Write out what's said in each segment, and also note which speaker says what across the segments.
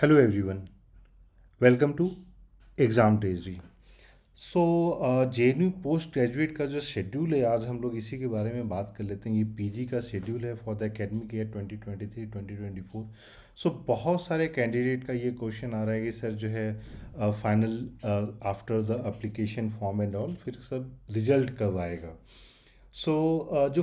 Speaker 1: hello everyone welcome to exam treasury so J N U post graduate का जो schedule है आज हम लोग इसी के बारे में बात कर लेते हैं ये पीजी का शेड्यूल है for the academic year 2023 2024 so so, बहुत सारे कैंडिडेट का ये क्वेश्चन आ रहा है कि सर जो है final after the application form and all फिर सब रिजल्ट कब आएगा सो so, uh, जो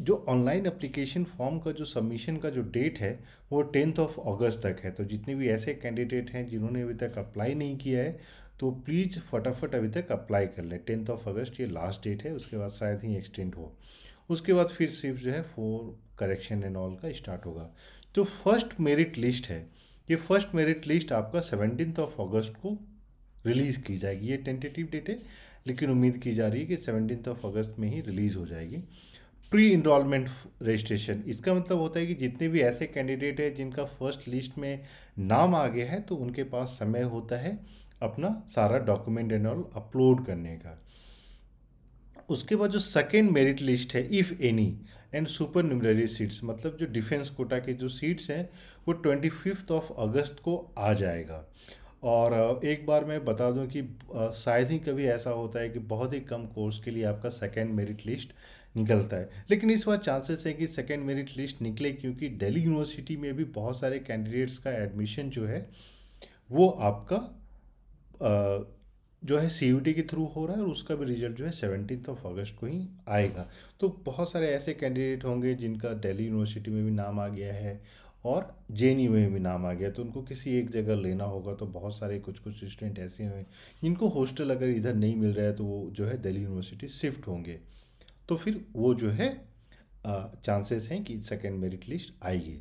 Speaker 1: जो ऑनलाइन अप्लीकेशन फॉर्म का जो सबमिशन का जो डेट है वो टेंथ ऑफ अगस्त तक है तो जितने भी ऐसे कैंडिडेट हैं जिन्होंने अभी तक अप्लाई नहीं किया है तो प्लीज़ फटाफट अभी तक अप्लाई कर लें टेंथ ऑफ अगस्त ये लास्ट डेट है उसके बाद शायद ही एक्सटेंड हो उसके बाद फिर सिर्फ जो है फोर करेक्शन एंड ऑल का स्टार्ट होगा जो फर्स्ट मेरिट लिस्ट है ये फर्स्ट मेरिट लिस्ट आपका सेवनटीन ऑफ अगस्त को रिलीज़ की जाएगी ये टेंटेटिव डेट है लेकिन उम्मीद की जा रही है कि सेवनटीन ऑफ अगस्त में ही रिलीज़ हो जाएगी प्री इनरोलमेंट रजिस्ट्रेशन इसका मतलब होता है कि जितने भी ऐसे कैंडिडेट हैं जिनका फर्स्ट लिस्ट में नाम आ गया है तो उनके पास समय होता है अपना सारा डॉक्यूमेंट एंड ऑल अपलोड करने का उसके बाद जो सेकेंड मेरिट लिस्ट है if any and supernumerary seats मतलब जो डिफेंस कोटा के जो सीट्स हैं वो ट्वेंटी फिफ्थ ऑफ अगस्त को आ जाएगा और एक बार मैं बता दूं कि शायद ही कभी ऐसा होता है कि बहुत ही कम कोर्स के लिए आपका सेकेंड मेरिट लिस्ट निकलता है लेकिन इस बार चांसेस है कि सेकेंड मेरिट लिस्ट निकले क्योंकि दिल्ली यूनिवर्सिटी में भी बहुत सारे कैंडिडेट्स का एडमिशन जो है वो आपका जो है सी के थ्रू हो रहा है और उसका भी रिजल्ट जो है सेवनटीन ऑफ अगस्त को ही आएगा तो बहुत सारे ऐसे कैंडिडेट होंगे जिनका दिल्ली यूनिवर्सिटी में भी नाम आ गया है और जे में भी नाम आ गया तो उनको किसी एक जगह लेना होगा तो बहुत सारे कुछ कुछ स्टूडेंट ऐसे हैं जिनको हॉस्टल अगर इधर नहीं मिल रहा है तो वो जो है दिल्ली यूनिवर्सिटी शिफ्ट होंगे तो फिर वो जो है चांसेस हैं कि सेकेंड मेरिट लिस्ट आएगी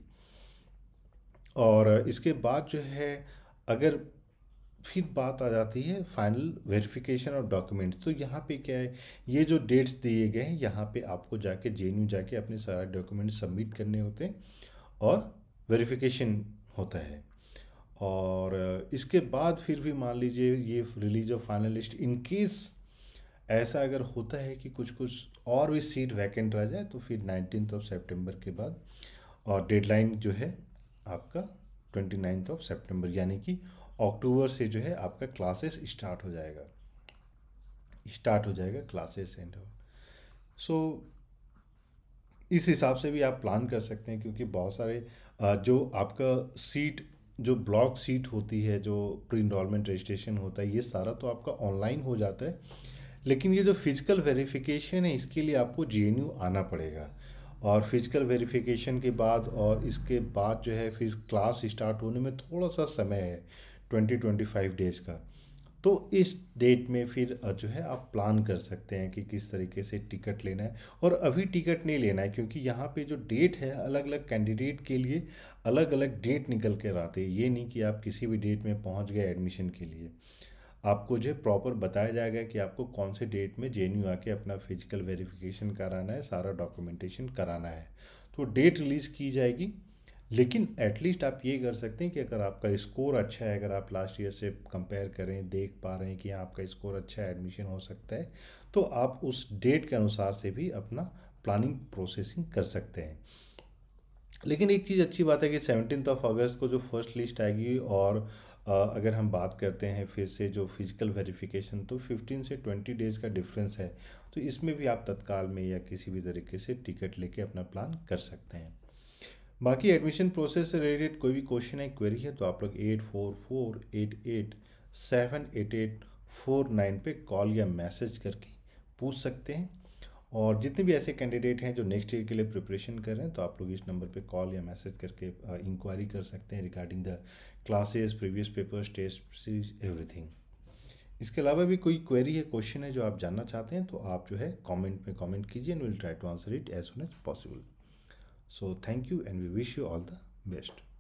Speaker 1: और इसके बाद जो है अगर फिर बात आ जाती है फाइनल वेरिफिकेशन और डॉक्यूमेंट तो यहाँ पे क्या है ये जो डेट्स दिए गए हैं यहाँ पे आपको जाके जे जाके अपने सारे डॉक्यूमेंट सबमिट करने होते हैं और वेरिफिकेशन होता है और इसके बाद फिर भी मान लीजिए ये release of final list in case ऐसा अगर होता है कि कुछ कुछ और भी सीट वैकेंट रह जाए तो फिर नाइनटीन ऑफ सेप्टेम्बर के बाद और डेडलाइन जो है आपका ट्वेंटी नाइन्थ ऑफ सेप्टेम्बर यानी कि अक्टूबर से जो है आपका क्लासेस स्टार्ट हो जाएगा स्टार्ट हो जाएगा क्लासेस एंड सो इस हिसाब से भी आप प्लान कर सकते हैं क्योंकि बहुत सारे जो आपका सीट जो ब्लॉक सीट होती है जो प्री इनरोलमेंट रजिस्ट्रेशन होता है ये सारा तो आपका ऑनलाइन हो जाता है लेकिन ये जो फिज़िकल वेरिफिकेशन है इसके लिए आपको जे आना पड़ेगा और फिज़िकल वेरिफिकेशन के बाद और इसके बाद जो है फिर क्लास स्टार्ट होने में थोड़ा सा समय है ट्वेंटी ट्वेंटी फाइव डेज़ का तो इस डेट में फिर जो है आप प्लान कर सकते हैं कि किस तरीके से टिकट लेना है और अभी टिकट नहीं लेना है क्योंकि यहाँ पे जो डेट है अलग अलग कैंडिडेट के लिए अलग अलग डेट निकल कर आते हैं ये नहीं कि आप किसी भी डेट में पहुँच गए एडमिशन के लिए आपको जो प्रॉपर बताया जाएगा कि आपको कौन से डेट में जे आके अपना फिजिकल वेरिफिकेशन कराना है सारा डॉक्यूमेंटेशन कराना है तो डेट रिलीज़ की जाएगी लेकिन एटलीस्ट आप ये कर सकते हैं कि अगर आपका स्कोर अच्छा है अगर आप लास्ट ईयर से कंपेयर करें देख पा रहे हैं कि आपका स्कोर अच्छा है एडमिशन हो सकता है तो आप उस डेट के अनुसार से भी अपना प्लानिंग प्रोसेसिंग कर सकते हैं लेकिन एक चीज़ अच्छी बात है कि सेवनटीन ऑफ अगस्त को जो फर्स्ट लिस्ट आएगी और अगर हम बात करते हैं फिर से जो फिज़िकल वेरिफिकेशन तो 15 से 20 डेज़ का डिफरेंस है तो इसमें भी आप तत्काल में या किसी भी तरीके से टिकट लेके अपना प्लान कर सकते हैं बाकी एडमिशन प्रोसेस से रिलेटेड कोई भी क्वेश्चन है क्वेरी है तो आप लोग eight four four eight eight seven eight eight four nine पर कॉल या मैसेज करके पूछ सकते हैं और जितने भी ऐसे कैंडिडेट हैं जो नेक्स्ट ईयर के लिए प्रिपरेशन कर रहे हैं तो आप लोग इस नंबर पे कॉल या मैसेज करके इंक्वायरी uh, कर सकते हैं regarding the classes previous papers test series everything इसके अलावा भी कोई क्वेरी है क्वेश्चन है जो आप जानना चाहते हैं तो आप जो है कमेंट में कमेंट कीजिए and will try to answer it as soon as possible so thank you and we wish you all the best